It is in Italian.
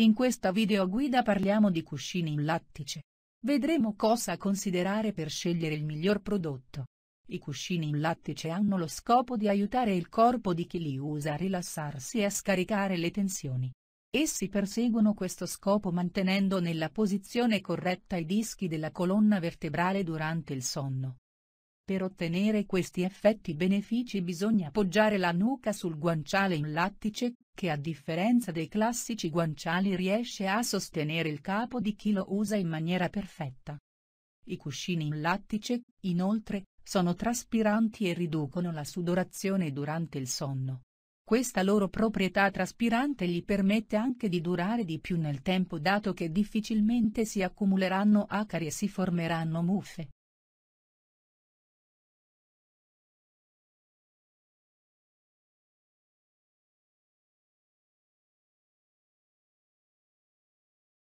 In questa videoguida parliamo di cuscini in lattice. Vedremo cosa considerare per scegliere il miglior prodotto. I cuscini in lattice hanno lo scopo di aiutare il corpo di chi li usa a rilassarsi e a scaricare le tensioni. Essi perseguono questo scopo mantenendo nella posizione corretta i dischi della colonna vertebrale durante il sonno. Per ottenere questi effetti benefici bisogna appoggiare la nuca sul guanciale in lattice, che a differenza dei classici guanciali riesce a sostenere il capo di chi lo usa in maniera perfetta. I cuscini in lattice, inoltre, sono traspiranti e riducono la sudorazione durante il sonno. Questa loro proprietà traspirante gli permette anche di durare di più nel tempo dato che difficilmente si accumuleranno acari e si formeranno muffe.